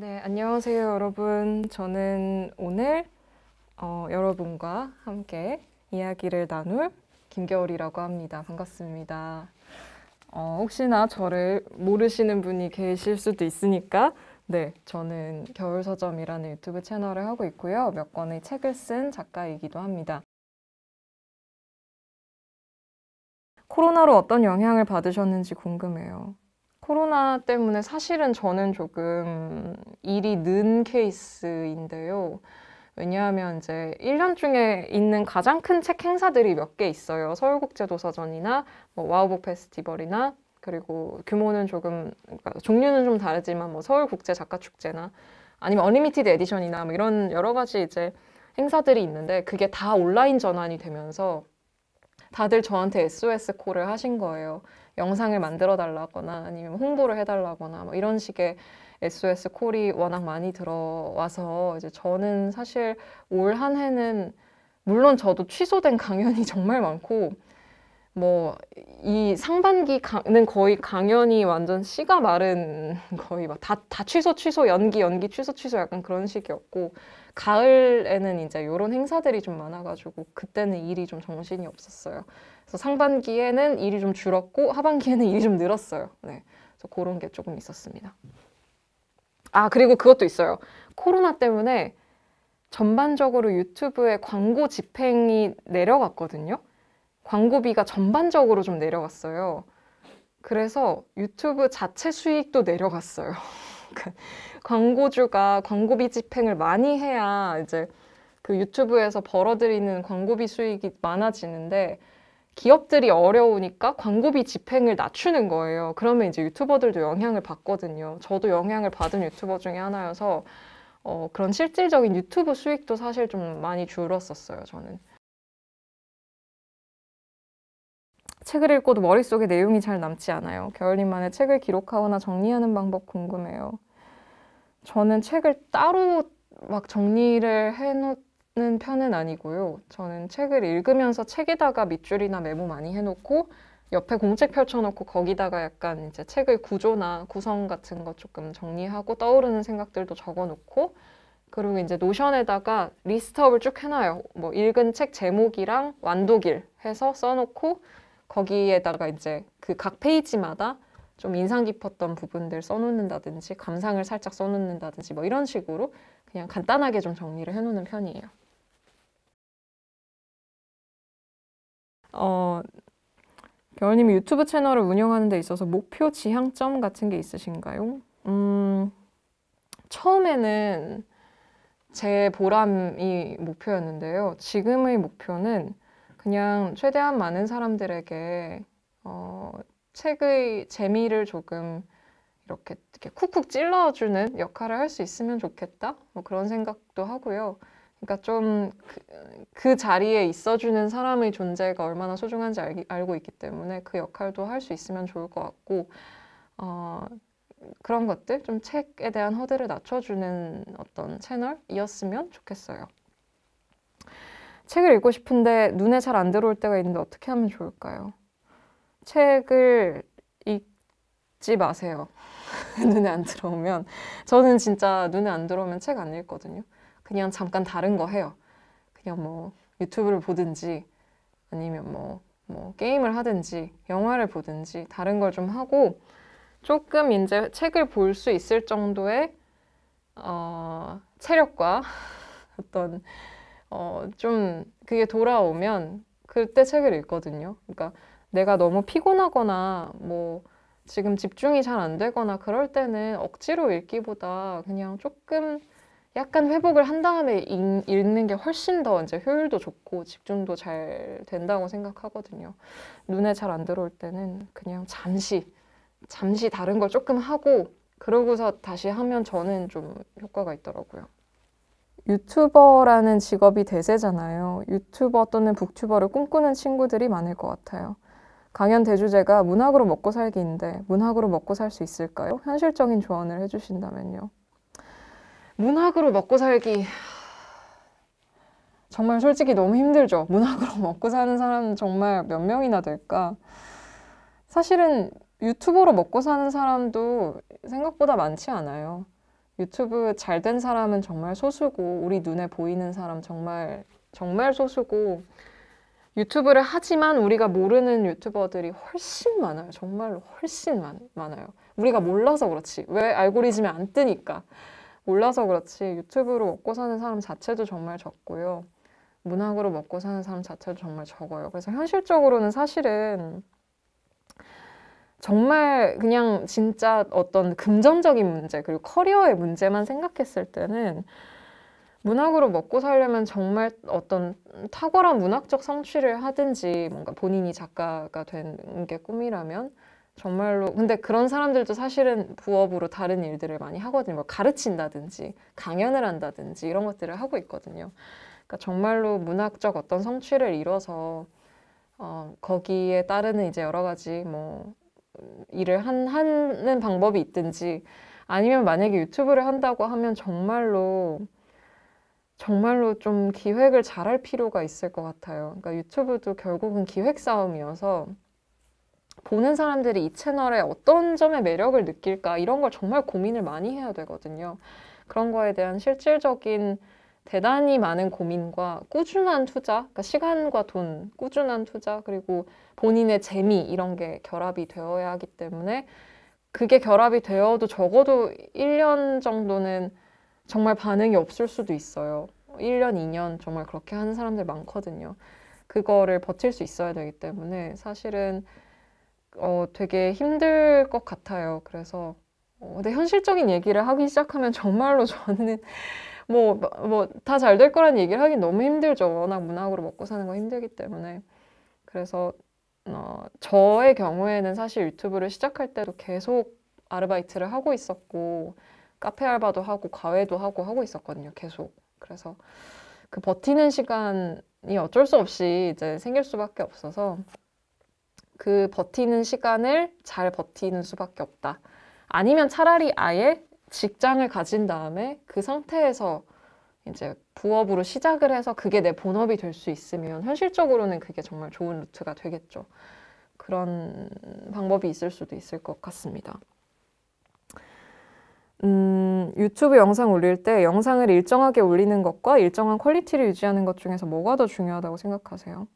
네, 안녕하세요, 여러분. 저는 오늘 어, 여러분과 함께 이야기를 나눌 김겨울이라고 합니다. 반갑습니다. 어, 혹시나 저를 모르시는 분이 계실 수도 있으니까, 네, 저는 겨울서점이라는 유튜브 채널을 하고 있고요. 몇 권의 책을 쓴 작가이기도 합니다. 코로나로 어떤 영향을 받으셨는지 궁금해요. 코로나 때문에 사실은 저는 조금 일이 는 케이스인데요. 왜냐하면 이제 1년 중에 있는 가장 큰 책 행사들이 몇 개 있어요. 서울국제도서전이나 뭐 와우북 페스티벌이나 그리고 규모는 조금 그러니까 종류는 좀 다르지만 뭐 서울국제작가축제나 아니면 어리미티드 에디션이나 뭐 이런 여러 가지 이제 행사들이 있는데 그게 다 온라인 전환이 되면서 다들 저한테 SOS 콜을 하신 거예요. 영상을 만들어 달라거나 아니면 홍보를 해달라거나 뭐 이런 식의 SOS 콜이 워낙 많이 들어와서 이제 저는 사실 올 한 해는 물론 저도 취소된 강연이 정말 많고 뭐이 상반기는 거의 강연이 완전 씨가 마른 거의 막다다 취소 취소 연기 연기 취소 취소 약간 그런 식이었고 가을에는 이제 요런 행사들이 좀 많아가지고 그때는 일이 좀 정신이 없었어요. 그래서 상반기에는 일이 좀 줄었고 하반기에는 일이 좀 늘었어요. 네, 그래서 그런 게 조금 있었습니다. 아 그리고 그것도 있어요. 코로나 때문에 전반적으로 유튜브에 광고 집행이 내려갔거든요. 광고비가 전반적으로 좀 내려갔어요. 그래서 유튜브 자체 수익도 내려갔어요. 그 광고주가 광고비 집행을 많이 해야 이제 그 유튜브에서 벌어들이는 광고비 수익이 많아지는데 기업들이 어려우니까 광고비 집행을 낮추는 거예요. 그러면 이제 유튜버들도 영향을 받거든요. 저도 영향을 받은 유튜버 중에 하나여서 어, 그런 실질적인 유튜브 수익도 사실 좀 많이 줄었었어요, 저는. 책을 읽고도 머릿속에 내용이 잘 남지 않아요. 겨울님만의 책을 기록하거나 정리하는 방법 궁금해요. 저는 책을 따로 막 정리를 해놓는 편은 아니고요. 저는 책을 읽으면서 책에다가 밑줄이나 메모 많이 해놓고 옆에 공책 펼쳐놓고 거기다가 약간 이제 책의 구조나 구성 같은 거 조금 정리하고 떠오르는 생각들도 적어놓고 그리고 이제 노션에다가 리스트업을 쭉 해놔요. 뭐 읽은 책 제목이랑 완독일 해서 써놓고 거기에다가 이제 그 각 페이지마다 좀 인상 깊었던 부분들 써놓는다든지 감상을 살짝 써놓는다든지 뭐 이런 식으로 그냥 간단하게 좀 정리를 해놓는 편이에요. 어, 겨울님이 유튜브 채널을 운영하는 데 있어서 목표 지향점 같은 게 있으신가요? 음, 처음에는 제 보람이 목표였는데요. 지금의 목표는 그냥 최대한 많은 사람들에게 어, 책의 재미를 조금 이렇게, 이렇게 쿡쿡 찔러주는 역할을 할 수 있으면 좋겠다 뭐 그런 생각도 하고요. 그러니까 좀그 그 자리에 있어주는 사람의 존재가 얼마나 소중한지 알, 알고 있기 때문에 그 역할도 할 수 있으면 좋을 것 같고 어, 그런 것들 좀 책에 대한 허들을 낮춰주는 어떤 채널이었으면 좋겠어요. 책을 읽고 싶은데 눈에 잘 안 들어올 때가 있는데 어떻게 하면 좋을까요? 책을 읽지 마세요. 눈에 안 들어오면. 저는 진짜 눈에 안 들어오면 책 안 읽거든요. 그냥 잠깐 다른 거 해요. 그냥 뭐 유튜브를 보든지 아니면 뭐, 뭐 게임을 하든지 영화를 보든지 다른 걸 좀 하고 조금 이제 책을 볼 수 있을 정도의 어, 체력과 어떤 어, 좀 그게 돌아오면 그때 책을 읽거든요. 그러니까 내가 너무 피곤하거나 뭐 지금 집중이 잘 안 되거나 그럴 때는 억지로 읽기보다 그냥 조금 약간 회복을 한 다음에 읽, 읽는 게 훨씬 더 이제 효율도 좋고 집중도 잘 된다고 생각하거든요. 눈에 잘 안 들어올 때는 그냥 잠시 잠시 다른 걸 조금 하고 그러고서 다시 하면 저는 좀 효과가 있더라고요. 유튜버라는 직업이 대세잖아요. 유튜버 또는 북튜버를 꿈꾸는 친구들이 많을 것 같아요. 강연 대주제가 문학으로 먹고 살기인데 문학으로 먹고 살 수 있을까요? 현실적인 조언을 해주신다면요. 문학으로 먹고 살기 정말 솔직히 너무 힘들죠. 문학으로 먹고 사는 사람 정말 몇 명이나 될까? 사실은 유튜버로 먹고 사는 사람도 생각보다 많지 않아요. 유튜브 잘 된 사람은 정말 소수고 우리 눈에 보이는 사람 정말 정말 소수고 유튜브를 하지만 우리가 모르는 유튜버들이 훨씬 많아요. 정말 훨씬 많, 많아요. 우리가 몰라서 그렇지. 왜 알고리즘이 안 뜨니까. 몰라서 그렇지. 유튜브로 먹고 사는 사람 자체도 정말 적고요. 문학으로 먹고 사는 사람 자체도 정말 적어요. 그래서 현실적으로는 사실은 정말 그냥 진짜 어떤 금전적인 문제 그리고 커리어의 문제만 생각했을 때는 문학으로 먹고 살려면 정말 어떤 탁월한 문학적 성취를 하든지 뭔가 본인이 작가가 된 게 꿈이라면 정말로 근데 그런 사람들도 사실은 부업으로 다른 일들을 많이 하거든요. 뭐 가르친다든지 강연을 한다든지 이런 것들을 하고 있거든요. 그러니까 정말로 문학적 어떤 성취를 이뤄서 어, 거기에 따르는 이제 여러 가지 뭐 일을 한, 하는 방법이 있든지 아니면 만약에 유튜브를 한다고 하면 정말로 정말로 좀 기획을 잘할 필요가 있을 것 같아요. 그러니까 유튜브도 결국은 기획 싸움이어서 보는 사람들이 이 채널에 어떤 점의 매력을 느낄까 이런 걸 정말 고민을 많이 해야 되거든요. 그런 거에 대한 실질적인 대단히 많은 고민과 꾸준한 투자, 그러니까 시간과 돈, 꾸준한 투자, 그리고 본인의 재미 이런 게 결합이 되어야 하기 때문에 그게 결합이 되어도 적어도 1년 정도는 정말 반응이 없을 수도 있어요. 1년, 2년 정말 그렇게 하는 사람들 많거든요. 그거를 버틸 수 있어야 되기 때문에 사실은 어, 되게 힘들 것 같아요. 그래서 어, 근데 현실적인 얘기를 하기 시작하면 정말로 저는 뭐뭐다잘될 거라는 얘기를 하긴 너무 힘들죠. 워낙 문학으로 먹고 사는 거 힘들기 때문에 그래서 어, 저의 경우에는 사실 유튜브를 시작할 때도 계속 아르바이트를 하고 있었고 카페 알바도 하고 과외도 하고 하고 있었거든요. 계속 그래서 그 버티는 시간이 어쩔 수 없이 이제 생길 수밖에 없어서 그 버티는 시간을 잘 버티는 수밖에 없다. 아니면 차라리 아예 직장을 가진 다음에 그 상태에서 이제 부업으로 시작을 해서 그게 내 본업이 될 수 있으면 현실적으로는 그게 정말 좋은 루트가 되겠죠. 그런 방법이 있을 수도 있을 것 같습니다. 음, 유튜브 영상 올릴 때 영상을 일정하게 올리는 것과 일정한 퀄리티를 유지하는 것 중에서 뭐가 더 중요하다고 생각하세요?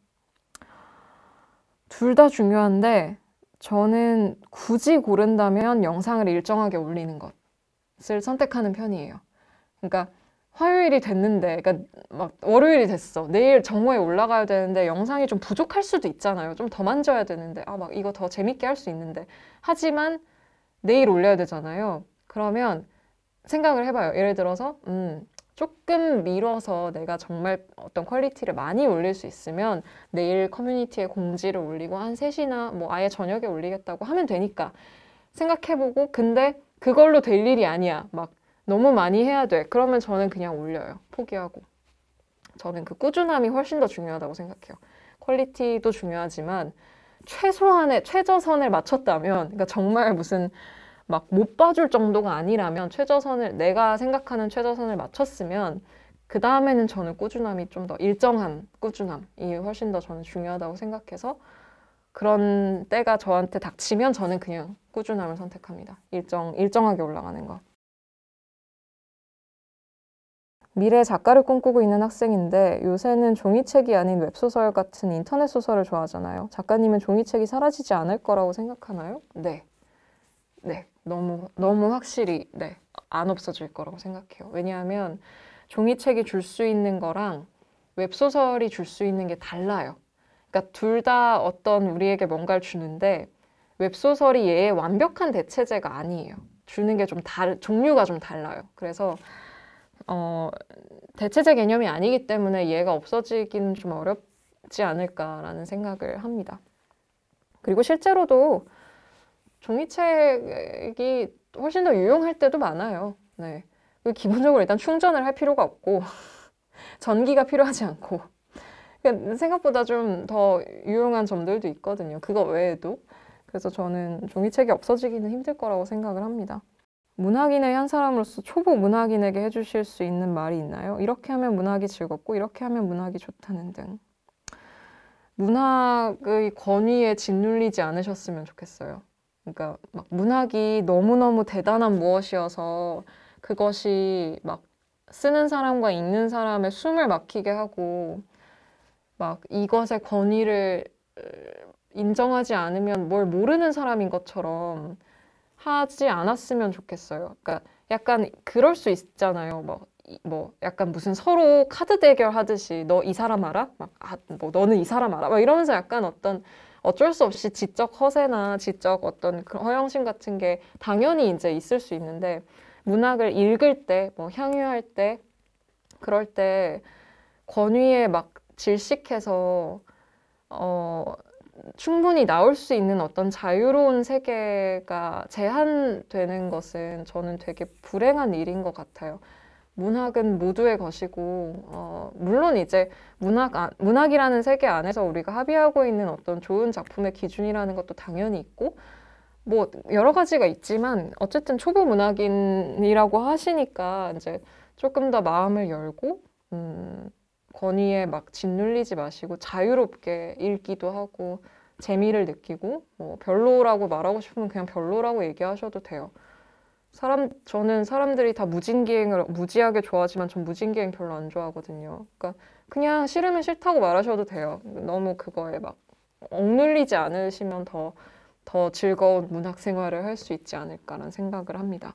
둘 다 중요한데 저는 굳이 고른다면 영상을 일정하게 올리는 것. 것을 선택하는 편이에요. 그러니까 화요일이 됐는데, 그러니까 막 월요일이 됐어. 내일 정모에 올라가야 되는데 영상이 좀 부족할 수도 있잖아요. 좀 더 만져야 되는데, 아 막 이거 더 재밌게 할 수 있는데. 하지만 내일 올려야 되잖아요. 그러면 생각을 해봐요. 예를 들어서, 음, 조금 미뤄서 내가 정말 어떤 퀄리티를 많이 올릴 수 있으면 내일 커뮤니티에 공지를 올리고 한 3시나 뭐 아예 저녁에 올리겠다고 하면 되니까 생각해보고 근데 그걸로 될 일이 아니야. 막 너무 많이 해야 돼. 그러면 저는 그냥 올려요. 포기하고. 저는 그 꾸준함이 훨씬 더 중요하다고 생각해요. 퀄리티도 중요하지만 최소한의 최저선을 맞췄다면 그러니까 정말 무슨 막 못 봐줄 정도가 아니라면 최저선을 내가 생각하는 최저선을 맞췄으면 그 다음에는 저는 꾸준함이 좀 더 일정한 꾸준함이 훨씬 더 저는 중요하다고 생각해서 그런 때가 저한테 닥치면 저는 그냥 꾸준함을 선택합니다. 일정, 일정하게 올라가는 거. 미래 작가를 꿈꾸고 있는 학생인데 요새는 종이책이 아닌 웹소설 같은 인터넷 소설을 좋아하잖아요. 작가님은 종이책이 사라지지 않을 거라고 생각하나요? 네. 네. 너무, 너무 확실히, 네. 안 없어질 거라고 생각해요. 왜냐하면 종이책이 줄 수 있는 거랑 웹소설이 줄 수 있는 게 달라요. 그러니까 둘 다 어떤 우리에게 뭔가를 주는데 웹소설이 얘의 완벽한 대체제가 아니에요. 주는 게좀 종류가 좀 달라요. 그래서 어, 대체제 개념이 아니기 때문에 얘가 없어지기는 좀 어렵지 않을까라는 생각을 합니다. 그리고 실제로도 종이책이 훨씬 더 유용할 때도 많아요. 네. 그 기본적으로 일단 충전을 할 필요가 없고 전기가 필요하지 않고 그러니까 생각보다 좀 더 유용한 점들도 있거든요. 그거 외에도. 그래서 저는 종이책이 없어지기는 힘들 거라고 생각을 합니다. 문학인의 한 사람으로서 초보 문학인에게 해주실 수 있는 말이 있나요? 이렇게 하면 문학이 즐겁고 이렇게 하면 문학이 좋다는 등. 문학의 권위에 짓눌리지 않으셨으면 좋겠어요. 그러니까 막 문학이 너무너무 대단한 무엇이어서 그것이 막 쓰는 사람과 읽는 사람의 숨을 막히게 하고 막 이것의 권위를 인정하지 않으면 뭘 모르는 사람인 것처럼 하지 않았으면 좋겠어요. 그러니까 약간 그럴 수 있잖아요. 뭐, 뭐 약간 무슨 서로 카드 대결 하듯이 너 이 사람 알아? 막, 아, 뭐 너는 이 사람 알아? 막 이러면서 약간 어떤 어쩔 수 없이 지적 허세나 지적 어떤 허영심 같은 게 당연히 이제 있을 수 있는데 문학을 읽을 때, 뭐 향유할 때, 그럴 때 권위에 막 질식해서 어, 충분히 나올 수 있는 어떤 자유로운 세계가 제한되는 것은 저는 되게 불행한 일인 것 같아요. 문학은 모두의 것이고, 어, 물론 이제 문학, 문학이라는 세계 안에서 우리가 합의하고 있는 어떤 좋은 작품의 기준이라는 것도 당연히 있고, 뭐 여러 가지가 있지만, 어쨌든 초보 문학인이라고 하시니까 이제 조금 더 마음을 열고, 음, 권위에 막 짓눌리지 마시고 자유롭게 읽기도 하고 재미를 느끼고 뭐 별로라고 말하고 싶으면 그냥 별로라고 얘기하셔도 돼요. 사람 저는 사람들이 다 무진기행을 무지하게 좋아하지만 전 무진기행 별로 안 좋아하거든요. 그러니까 그냥 싫으면 싫다고 말하셔도 돼요. 너무 그거에 막 억눌리지 않으시면 더 더 즐거운 문학 생활을 할 수 있지 않을까라는 생각을 합니다.